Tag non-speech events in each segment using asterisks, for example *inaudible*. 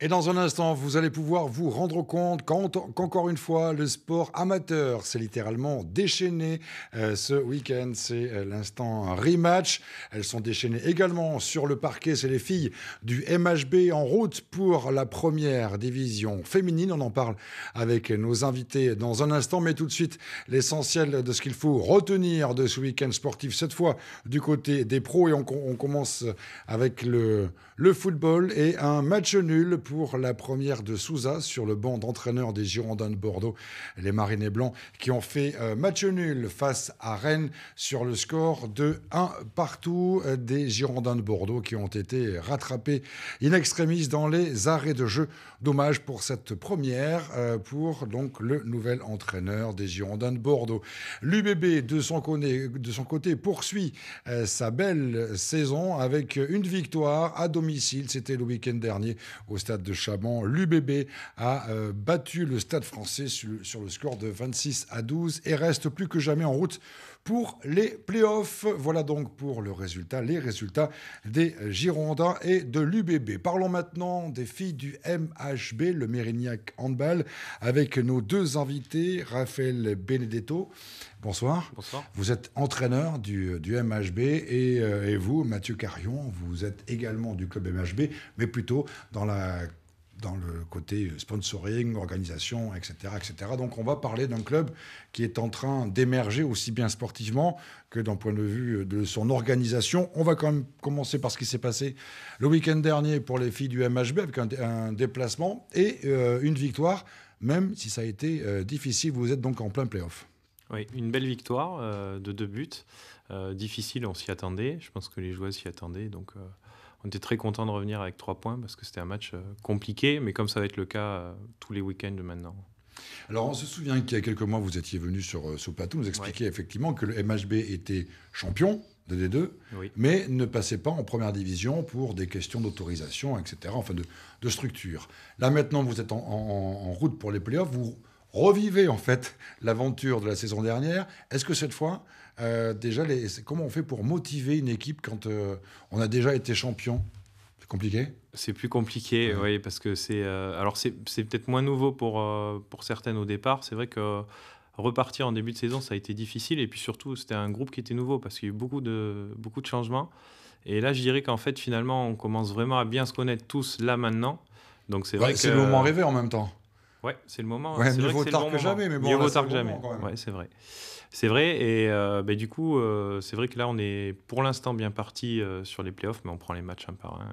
Et dans un instant, vous allez pouvoir vous rendre compte qu'encore une fois, le sport amateur s'est littéralement déchaîné euh, ce week-end. C'est euh, l'instant rematch. Elles sont déchaînées également sur le parquet. C'est les filles du MHB en route pour la première division féminine. On en parle avec nos invités dans un instant, mais tout de suite, l'essentiel de ce qu'il faut retenir de ce week-end sportif, cette fois du côté des pros. Et on, on commence avec le, le football et un match nul pour la première de Souza sur le banc d'entraîneur des Girondins de Bordeaux. Les Marinés Blancs qui ont fait euh, match nul face à Rennes sur le score de 1 partout euh, des Girondins de Bordeaux qui ont été rattrapés in extremis dans les arrêts de jeu. Dommage pour cette première euh, pour donc le nouvel entraîneur des Girondins de Bordeaux. L'UBB de de son côté poursuit sa belle saison avec une victoire à domicile. C'était le week-end dernier au stade de Chaman. l'UBB a euh, battu le stade français sur, le score de 26 à 12 et reste plus que jamais en route pour les playoffs. Voilà donc pour le résultat, les résultats des Girondins et de l'UBB. Parlons maintenant des filles du MHB, le Mérignac Handball, avec nos deux invités, Raphaël Benedetto, Bonsoir. Bonsoir. Vous êtes entraîneur du, MHB euh, et, vous, Mathieu Carion, vous êtes également du club MHB, mais plutôt dans le côté sponsoring, organisation, etc., etc. Donc on va parler d'un club qui est en train d'émerger aussi bien sportivement que d'un point de vue de son organisation. On va quand même commencer par ce qui s'est passé le week-end dernier pour les filles du MHB avec un, déplacement et euh, une victoire, même si ça a été euh, difficile. Vous êtes donc en plein playoff. Oui, une belle victoire euh, de deux buts. Euh, difficile, on s'y attendait. Je pense que les joueurs s'y attendaient. Donc, euh, on était très contents de revenir avec trois points parce que c'était un match compliqué, mais comme ça va être le cas tous les week-ends de maintenant. Alors, on se souvient qu'il y a quelques mois, vous étiez venu sur ce plateau nous expliquer effectivement que le MHB était champion de D2, mais ne passait pas en première division pour des questions d'autorisation, etc., enfin de, structure. Là, maintenant, vous êtes en, route pour les playoffs. Vous revivez en fait l'aventure de la saison dernière. Est-ce que cette fois, euh, déjà, les, comment on fait pour motiver une équipe quand euh, on a déjà été champion C'est compliqué C'est plus compliqué, oui, parce que c'est. Euh, alors, c'est peut-être moins nouveau pour, pour certaines au départ. C'est vrai que repartir en début de saison, ça a été difficile. Et puis surtout, c'était un groupe qui était nouveau parce qu'il y a eu beaucoup de, beaucoup de changements. Et là, je dirais qu'en fait, finalement, on commence vraiment à bien se connaître tous là maintenant. Donc c'est bah, vrai que c'est le moment rêvé en même temps. Ouais, c'est le moment. Hein. c'est mieux vaut tard que, jamais, mais bon, tard que jamais. ouais, c'est vrai. C'est vrai, et euh, bah, du coup, euh, c'est vrai que là, on est pour l'instant bien parti euh, sur les playoffs, mais on prend les matchs un par un.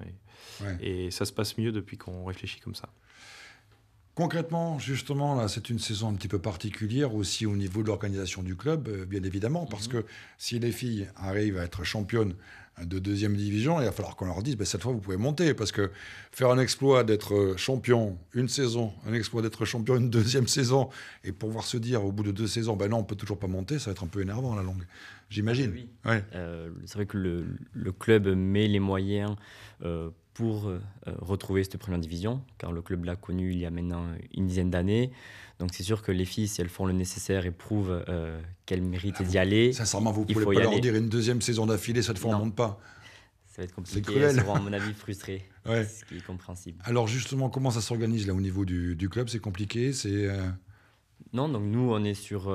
Et, ça se passe mieux depuis qu'on réfléchit comme ça. Concrètement, justement, là, c'est une saison un petit peu particulière aussi au niveau de l'organisation du club, bien évidemment, parce mhm. que si les filles arrivent à être championnes de deuxième division, il va falloir qu'on leur dise, ben, cette fois, vous pouvez monter, parce que faire un exploit d'être champion une saison, un exploit d'être champion une deuxième saison, et pouvoir se dire au bout de deux saisons, ben non, on peut toujours pas monter, ça va être un peu énervant à la longue, j'imagine. Ah oui. Euh, c'est vrai que le, club met les moyens euh, pour euh, euh, retrouver cette première division, car le club l'a connu il y a maintenant une dizaine d'années. Donc c'est sûr que les filles, si elles font le nécessaire et prouvent euh, qu'elles méritent d'y aller. Sincèrement, vous ne pouvez pas leur dire une deuxième saison d'affilée, cette fois on ne monte pas. Ça va être compliqué. C'est cruel. Elles seront, à mon avis, frustrées. *laughs* ouais. Ce qui est compréhensible. Alors justement, comment ça s'organise là au niveau du, du club C'est compliqué C'est. Non, donc nous, on est sur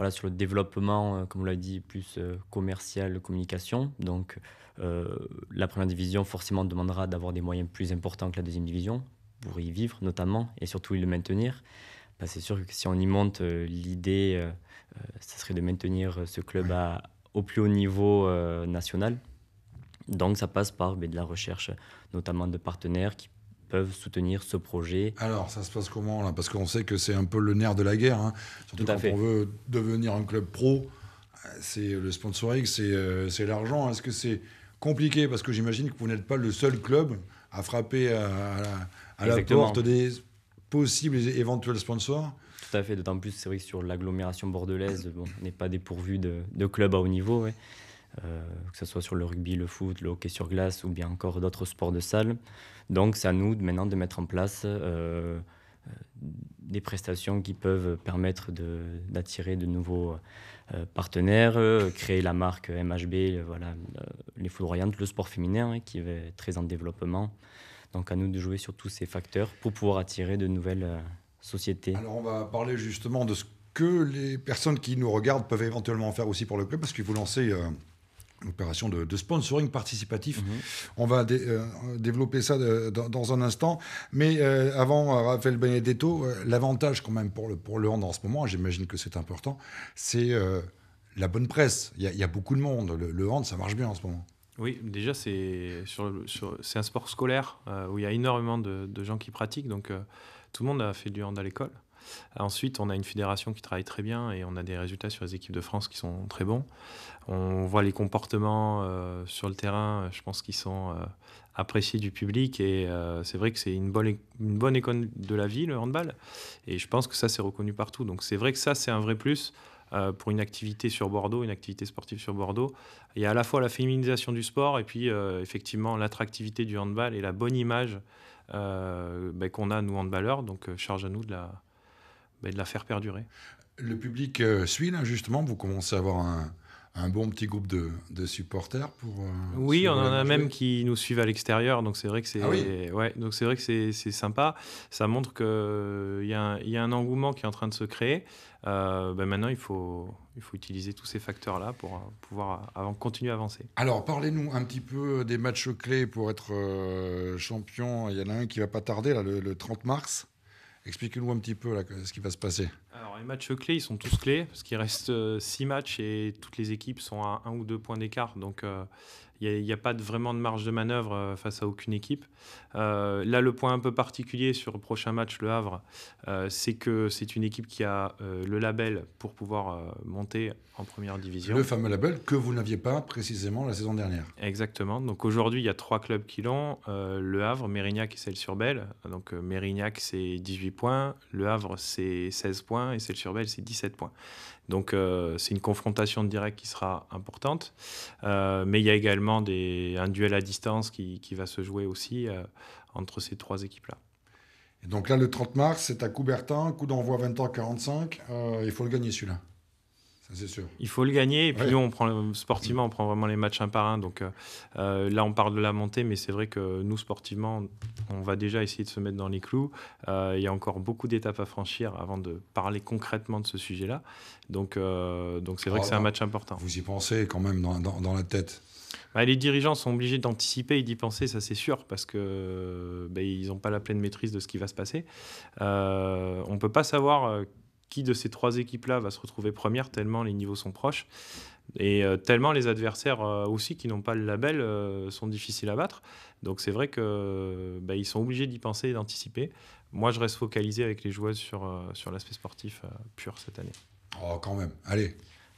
voilà, sur le développement, euh, comme on l'a dit, plus euh, commercial, communication. Donc, euh, la première division, forcément, demandera d'avoir des moyens plus importants que la deuxième division pour y vivre, notamment, et surtout le maintenir. Bah, c'est sûr que si on y monte, l'idée, ce serait de maintenir ce club à, au plus haut niveau national. Donc ça passe par bah, de la recherche, notamment de partenaires qui peuvent soutenir ce projet. Alors, ça se passe comment là Parce qu'on sait que c'est un peu le nerf de la guerre. Hein. Surtout Tout à quand on veut devenir un club pro, c'est le sponsoring, c'est euh, l'argent. Est-ce que c'est compliqué Parce que j'imagine que vous n'êtes pas le seul club à frapper à, la, porte des possibles et éventuels sponsors. Tout à fait, d'autant plus, c'est vrai que sur l'agglomération bordelaise, on n'est pas dépourvu de, clubs à haut niveau. Euh, que ce soit sur le rugby, le foot, le hockey sur glace ou bien encore d'autres sports de salle. Donc c'est à nous maintenant de mettre en place euh, euh, des prestations qui peuvent permettre d'attirer de, nouveaux partenaires, créer la marque MHB, voilà, les foudroyantes, le sport féminin hein, qui est très en développement. Donc à nous de jouer sur tous ces facteurs pour pouvoir attirer de nouvelles sociétés. Alors on va parler justement de ce que les personnes qui nous regardent peuvent éventuellement faire aussi pour le club, parce que vous lancez opération de, sponsoring participatif. Mhm. On va euh, développer ça dans un instant. Mais euh, avant, euh, Raphaël Benedetto, l'avantage quand même pour le, pour le hand en ce moment, hein, j'imagine que c'est important, c'est la bonne presse. Il y, a beaucoup de monde. Le, hand, ça marche bien en ce moment. Oui, déjà, c'est sur, sur c'est un sport scolaire où il y a énormément de, gens qui pratiquent. Donc, tout le monde a fait du hand à l'école. Ensuite, on a une fédération qui travaille très bien et on a des résultats sur les équipes de France qui sont très bons. On voit les comportements euh, sur le terrain, euh, je pense qu'ils sont euh, appréciés du public et c'est vrai que c'est une bonne, une bonne école de la vie, le handball. Et je pense que ça, c'est reconnu partout. Donc c'est vrai que ça, c'est un vrai plus. pour une activité sur Bordeaux, une activité sportive sur Bordeaux. Il y a à la fois la féminisation du sport et puis effectivement l'attractivité du handball et la bonne image ben, qu'on a, nous handballeurs. Donc charge à nous de la, de la faire perdurer. Le public euh, suit, là, justement, vous commencez à avoir un, bon petit groupe de, supporters pour. Euh, oui, on en a même qui nous suivent à l'extérieur, donc c'est vrai que c'est ah ouais, donc c'est vrai que c'est sympa. Ça montre que euh, il y, a un engouement qui est en train de se créer. Ben maintenant, il faut il faut utiliser tous ces facteurs là pour pouvoir avant, continuer à avancer. Alors, parlez-nous un petit peu des matchs clés pour être champion. Il y en a un qui va pas tarder là, le 30 mars explique nous un petit peu là, ce qui va se passer. Alors, les matchs clés, ils sont tous clés, parce qu'il reste euh, six matchs et toutes les équipes sont à un ou deux points d'écart. Donc, euh, il n'y a, pas vraiment de marge de manœuvre euh, face à aucune équipe. Euh, là, le point un peu particulier sur le prochain match, Le Havre, euh, c'est que c'est une équipe qui a le label pour pouvoir monter en première division. Le fameux label que vous n'aviez pas précisément la saison dernière. Exactement. Donc aujourd'hui, il y a trois clubs qui l'ont Le Havre, Mérignac et Celle-sur-Belle. Donc Mérignac, c'est 18 points. Le Havre, c'est 16 points. Et Celle-sur-Belle, c'est 17 points. Donc euh, c'est une confrontation directe qui sera importante. Euh, mais il y a également un duel à distance qui, va se jouer aussi euh, entre ces trois équipes-là. donc là, le 30 mars, c'est à Coubertin, coup d'envoi 20h45. il faut le gagner celui-là. Il faut le gagner. Et puis nous, on prend, sportivement, on prend vraiment les matchs un par un. Donc euh, euh, là, on parle de la montée, mais c'est vrai que nous, sportivement, on va déjà essayer de se mettre dans les clous. Euh, il y a encore beaucoup d'étapes à franchir avant de parler concrètement de ce sujet-là. Donc donc c'est vrai que c'est un match important. Vous y pensez quand même dans, dans, la tête bah, les dirigeants sont obligés d'anticiper et d'y penser, ça c'est sûr, parce que bah, ils n'ont pas la pleine maîtrise de ce qui va se passer. on ne peut pas savoir qui de ces trois équipes-là va se retrouver première, tellement les niveaux sont proches. Et euh, tellement les adversaires euh, aussi qui n'ont pas le label euh, sont difficiles à battre. Donc c'est vrai qu'ils bah, sont obligés d'y penser et d'anticiper. Moi, je reste focalisé avec les joueuses sur, sur l'aspect sportif pur cette année. Oh, quand même, allez.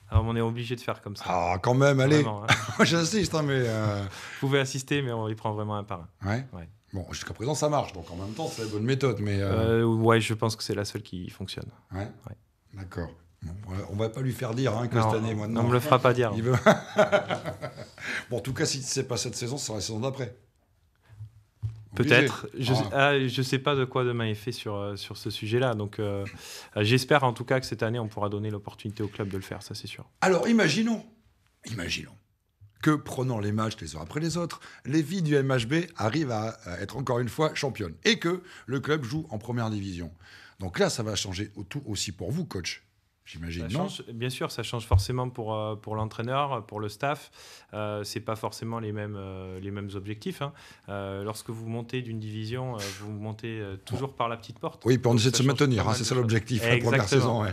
Alors, on est obligé de faire comme ça. Ah, quand même, allez. Hein. *laughs* J'insiste, hein, mais. Vous pouvez assister, mais on y prend vraiment un par ouais. Bon, jusqu'à présent, ça marche, donc en même temps, c'est la bonne méthode. Mais euh, euh, ouais, je pense que c'est la seule qui fonctionne. Ouais. D'accord. On on va pas lui faire dire hein, que cette année, moi non On ne me le fera pas dire. *laughs* *laughs* bon, en tout cas, si c'est pas cette saison, ce sera la saison d'après. Peut-être. Je ne ah, sais pas de quoi demain est fait sur, euh, sur ce sujet-là. Donc, j'espère en tout cas que cette année, on pourra donner l'opportunité au club de le faire, ça c'est sûr. Alors, imaginons, imaginons que prenant les matchs les uns après les autres, les vies du MHB arrivent à être encore une fois championnes et que le club joue en première division. Donc là, ça va changer tout aussi pour vous, coach. J'imagine, non Bien sûr, ça change forcément pour, euh, pour l'entraîneur, pour le staff. Euh, c'est pas forcément les mêmes, euh, les mêmes objectifs. Hein. lorsque vous montez d'une division, vous montez toujours par la petite porte. Oui, hein, hein, pour essayer de se maintenir, c'est ça l'objectif, la première saison.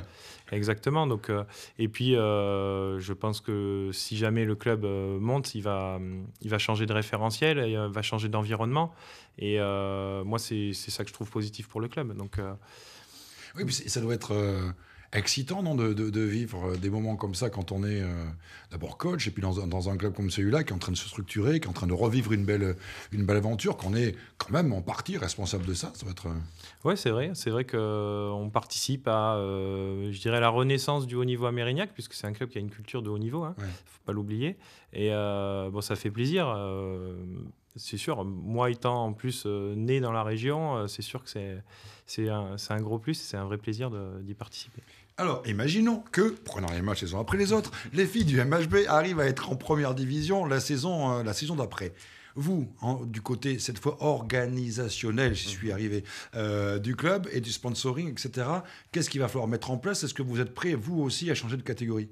Exactement. Donc, et puis, je pense que si jamais le club monte, il va, il va changer de référentiel, il va changer d'environnement. Et moi, c'est ça que je trouve positif pour le club. Donc, oui, ça doit être excitant non, de, vivre euh, des moments comme ça quand on est euh, d'abord coach et puis dans, un club comme celui-là qui est en train de se structurer, qui est en train de revivre une belle, une belle aventure, qu'on est quand même en partie responsable de ça. ça va être... Euh, oui, c'est vrai. C'est vrai qu'on participe à, je dirais, la renaissance du haut niveau à Mérignac, puisque c'est un club qui a une culture de haut niveau, il hein. ne faut pas l'oublier. Et bon, ça fait plaisir c'est sûr, moi étant en plus né dans la région, c'est sûr que c'est un, un, gros plus, c'est un vrai plaisir d'y participer. Alors, imaginons que, prenant les matchs les uns après les autres, les filles du MHB arrivent à être en première division la saison, euh, la saison d'après. Vous, du côté, cette fois organisationnel, si je suis arrivé, euh, du club et du sponsoring, etc., qu'est-ce qu'il va falloir mettre en place Est-ce que vous êtes prêts, vous aussi, à changer de catégorie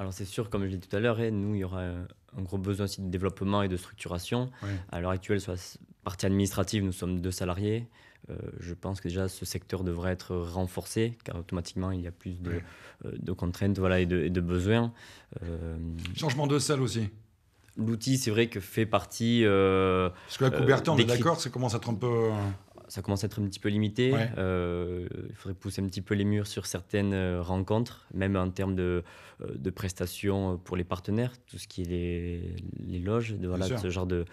alors c'est sûr, comme je l'ai dit tout à l'heure, eh, nous, il y aura un gros besoin aussi de développement et de structuration. À l'heure actuelle, sur la partie administrative, nous sommes deux salariés. Euh, je pense que déjà ce secteur devrait être renforcé, car automatiquement il y a plus de, euh, de contraintes voilà, et, de, de besoins. Euh, Changement de salle aussi L'outil, c'est vrai que fait partie. Parce que la couverture, on est d'accord, ça commence à être un peu ça commence à être un petit peu limité. Euh, il faudrait pousser un petit peu les murs sur certaines euh, rencontres, même en termes de, euh, de prestations pour les partenaires, tout ce qui est les, loges, voilà, ce genre de,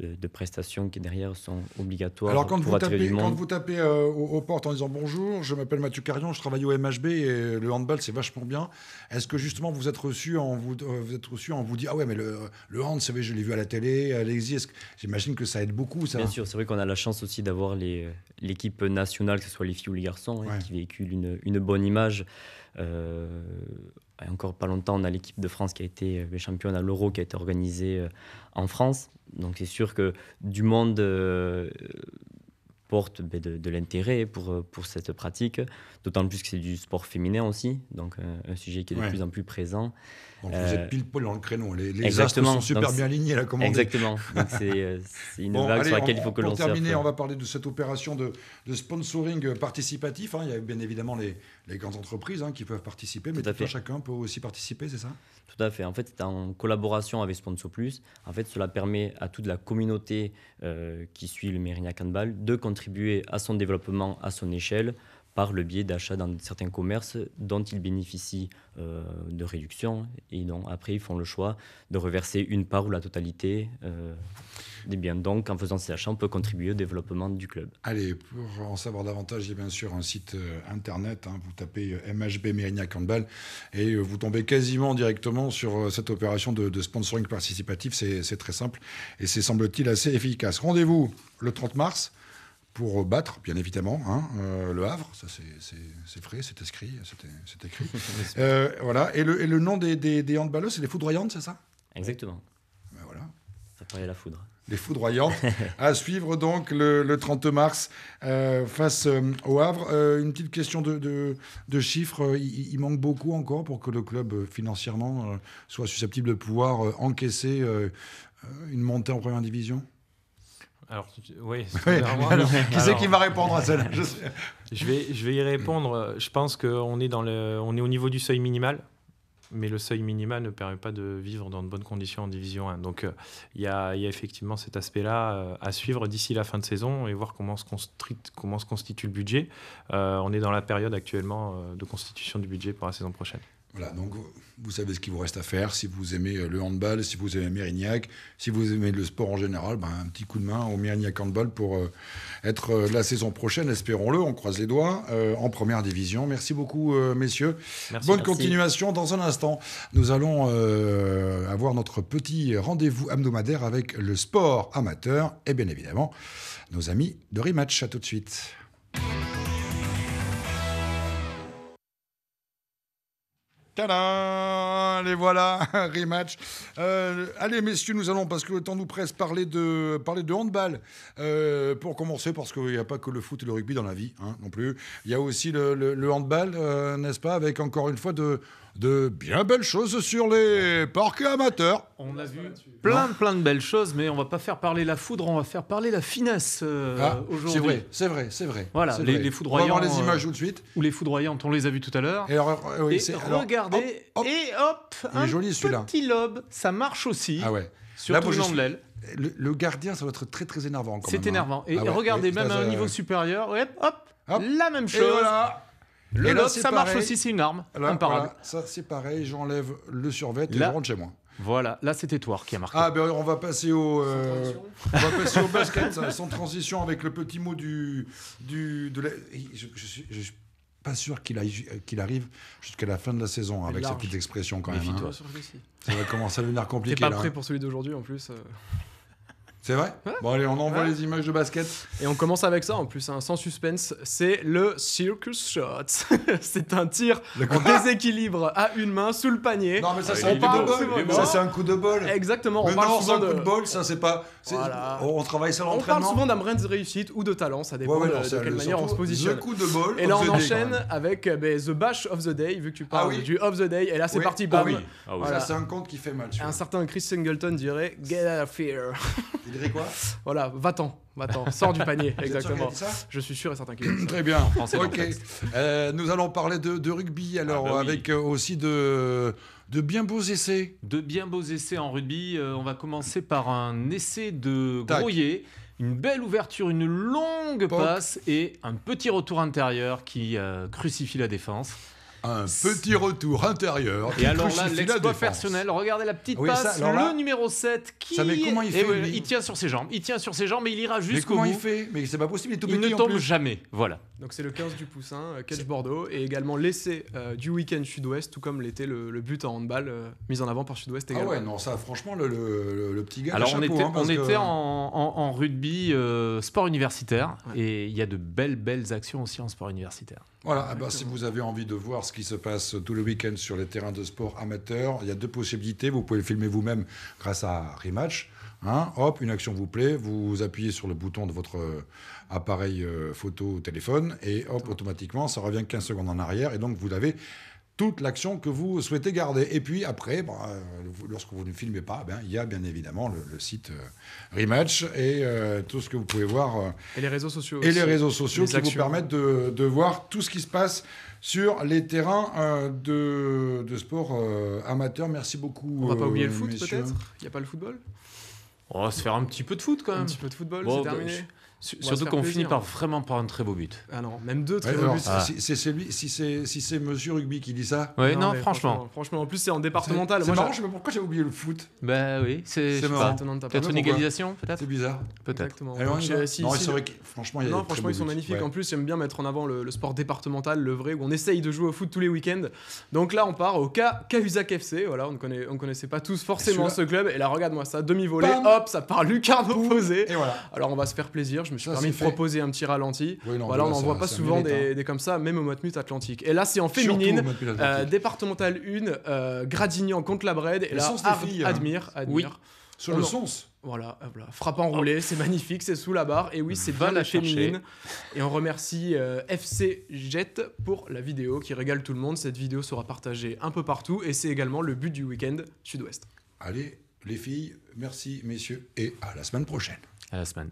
de, prestations qui derrière sont obligatoires. Alors quand, pour vous, tapez, quand vous tapez aux, portes en disant bonjour, je m'appelle Mathieu Carion, je travaille au MHB et le handball c'est vachement bien, est-ce que justement vous êtes reçu en vous, vous, êtes reçu en vous ah ouais mais le, le hand, vous savez, je l'ai vu à la télé, Alexis, existe, j'imagine que ça aide beaucoup ça. Bien sûr, c'est vrai qu'on a la chance aussi d'avoir les l'équipe nationale, que ce soit les filles ou les garçons, hein, qui véhicule une, une bonne image. Euh, encore pas longtemps, on a l'équipe de France qui a été euh, championne à l'Euro, qui a été organisée euh, en France. Donc c'est sûr que du monde euh, ben, de, l'intérêt pour, euh, pour cette pratique, d'autant plus que c'est du sport féminin aussi, donc euh, un sujet qui est de plus en plus présent. Donc vous êtes euh, pile poil dans le créneau, hein. les, les sont super bien alignés là, comme Exactement, *laughs* c'est une vague sur laquelle il faut que l'on Pour terminer, on va parler de cette opération de, sponsoring participatif. Hein. Il y a bien évidemment les, les grandes entreprises hein, qui peuvent participer, mais à fait. chacun peut aussi participer, c'est ça tout à fait. En fait, c'est en collaboration avec Sponsor Plus. En fait, cela permet à toute la communauté euh, qui suit le Mérignac Handball de contribuer à son développement à son échelle par le biais d'achats dans certains commerces dont ils bénéficient euh, de réductions et donc après ils font le choix de reverser une part ou la totalité. Euh, et bien, donc, en faisant ces on peut contribuer au développement du club. Allez, pour en savoir davantage, il y a bien sûr un site euh, internet. Hein. vous tapez euh, MHB Mérignac Handball et euh, vous tombez quasiment directement sur cette opération de, sponsoring participatif. C'est très simple et c'est, semble-t-il, assez efficace. Rendez-vous le 30 mars pour battre, bien évidemment, hein, le Havre. Ça, c'est frais, c'est écrit. C'est écrit. *laughs* voilà. Et le, nom des, des, des c'est les foudroyantes, c'est ça Exactement la foudre. Les foudroyants *laughs* à suivre donc le, 30 mars euh, face euh, au Havre. Euh, une petite question de, chiffres. Il, manque beaucoup encore pour que le club financièrement soit susceptible de pouvoir encaisser une montée en première division alors, oui. qui c'est qui va répondre à ça *laughs* je, vais, je vais y répondre. Je pense qu'on est, est au niveau du seuil minimal mais le seuil minimal ne permet pas de vivre dans de bonnes conditions en Division 1. Donc euh, il y, a, effectivement cet aspect-là euh, à suivre d'ici la fin de saison et voir comment se, comment se constitue le budget. Euh, on est dans la période actuellement de constitution du budget pour la saison prochaine. Voilà, donc vous savez ce qu'il vous reste à faire. Si vous aimez euh, le handball, si vous aimez Mérignac, si vous aimez le sport en général, ben un petit coup de main au Mérignac Handball pour euh, être euh, la saison prochaine, espérons-le, on croise les doigts, en première division. Merci beaucoup, messieurs. Merci, Bonne continuation. Dans un instant, nous allons avoir notre petit rendez-vous hebdomadaire avec le sport amateur et bien évidemment nos amis de Rematch. À tout de suite. Allez Les voilà, *laughs* rematch. Euh, allez, messieurs, nous allons, parce que le temps nous presse, parler de, parler de handball. Euh, pour commencer, parce qu'il n'y a pas que le foot et le rugby dans la vie, hein, non plus. Il y a aussi le, handball, euh, n'est-ce pas, avec encore une fois de de bien belles choses sur les parcs amateurs. On a vu plein de ah. plein de belles choses, mais on va pas faire parler la foudre, on va faire parler la finesse euh, ah, aujourd'hui. C'est vrai, c'est vrai, c'est vrai. Voilà, les, foudroyants. On va voir les images tout de suite. Euh, ou les foudroyantes, on les a vues tout à l'heure. Et, alors, euh, et regardez, hop, et hop, un joli, petit lobe, ça marche aussi. Ah ouais. Sur la de l'aile. Le, gardien, ça va être très très énervant. C'est hein. énervant. Et, ah regardez, même à un niveau supérieur, hop, hop, la même chose. Et voilà. Le ça marche aussi, c'est une arme ça, c'est pareil, j'enlève le survêt et je rentre chez moi. Voilà, là c'était toi qui a marqué. Ah ben on va passer au, euh, basket sans transition avec le petit mot du, du de je, je, suis pas sûr qu'il arrive jusqu'à la fin de la saison hein, avec cette petite expression quand même. Hein. Ça va commencer à devenir compliqué. T'es pas prêt pour celui d'aujourd'hui en plus. Euh. C'est vrai hein Bon, allez, on envoie hein les images de basket. Et on commence avec ça en plus, hein. sans suspense. C'est le circus shot. *laughs* c'est un tir en déséquilibre à une main sous le panier. Non, mais ça, ah, c'est un, Ça, c'est un coup de bol. Exactement. on parle souvent un coup de bol, ça, c'est pas. On travaille ça l'entraînement. On parle souvent d'un brin de réussite ou de talent. Ça dépend de, quelle manière on se positionne. Le coup de bol. Et là, on enchaîne avec euh, ben, The Bash of the Day, vu que tu parles ah du of the Day. Et là, c'est parti. Ah bam. Ah, oui. c'est un compte qui fait mal. Un certain Chris Singleton dirait Get out of here. *laughs* quoi Voilà, va-t'en, va-t'en, sors du panier, *laughs* exactement. je suis sûr et certain qu'il *clears throat* ça. Très bien, ok. Euh, nous allons parler de, rugby, ah, alors, bah avec euh, aussi de, de bien beaux essais. De bien beaux essais en rugby. Euh, on va commencer par un essai de grouillet, Une belle ouverture, une longue passe et un petit retour intérieur qui crucifie la défense un petit retour intérieur. Et alors là, l'exploit personnel, regardez la petite passe, le numéro 7 qui ça, comment eh il, tient sur ses jambes, il tient sur ses jambes mais il ira jusqu'au bout. comment il fait Mais c'est pas possible, il est tout Il ne tombe jamais, voilà. Donc c'est le 15 du Poussin, Catch euh, Bordeaux, et également l'essai euh, du week-end Sud-Ouest, tout comme l'était le, but en handball euh, mis en avant par Sud-Ouest ah également. Ah ouais, non, ça franchement, le, petit gars. Alors on était, hein, on était en, rugby sport universitaire, et il y a de belles, belles actions aussi en sport universitaire. Voilà, ah bah, si vous avez envie de voir ce qui se passe tout le week-end sur les terrains de sport amateurs, il y a deux possibilités. Vous pouvez filmer vous-même grâce à Rematch Hein, hop, une action vous plaît, vous appuyez sur le bouton de votre euh, appareil euh, photo ou téléphone et hop, automatiquement, ça revient 15 secondes en arrière et donc vous avez toute l'action que vous souhaitez garder. Et puis après, ben, euh, lorsque vous ne filmez pas, ben, il y a bien évidemment le, site Rematch et tout ce que vous pouvez voir. et les réseaux sociaux. Et les réseaux sociaux qui vous permettent de, voir tout ce qui se passe sur les terrains de, sport amateur. Merci beaucoup. On va pas oublier le foot peut-être Il n'y a pas le football on va se faire un petit peu de foot quand même. Un petit peu de football, c'est euh, terminé. Surtout qu'on finit par hein. vraiment par un très beau but. Ah non, même deux très beaux buts. Ah. Si, c'est si c'est si c'est Monsieur Rugby qui dit ça. Oui non, franchement. franchement. en plus c'est en départemental. C'est pourquoi j'ai oublié le foot. Bah oui, c'est peut-être une égalisation, peut-être. C'est bizarre. Peut-être. non, c'est franchement, franchement, ils sont magnifiques. En plus, j'aime bien mettre en avant le sport départemental, le vrai, où on essaye de jouer au foot tous les week-ends. Donc là, on part au Cahuzac FC. Voilà, on ne connaissait pas tous forcément ce club. Et là, regarde-moi ça, demi volé ça part lucarne opposée. Et voilà. Alors on va se faire plaisir. Je me suis permis de proposer un petit ralenti. voilà, on n'en voit pas souvent hein. des, comme ça, même au Matmut Atlantique. Et là, c'est en féminine, euh, départementale 1, euh, Gradignan contre la Brède. Et là, ah, hein. admire, admire. Sur le sens. Voilà, voilà, frappe enroulée, c'est magnifique, c'est sous la barre. Et oui, c'est bien la féminine. Et on remercie euh, FC Jet pour la vidéo qui régale tout le monde. Cette vidéo sera partagée un peu partout et c'est également le but du week-end sud-ouest. Allez, les filles. Merci, messieurs, et à la semaine prochaine. À la semaine.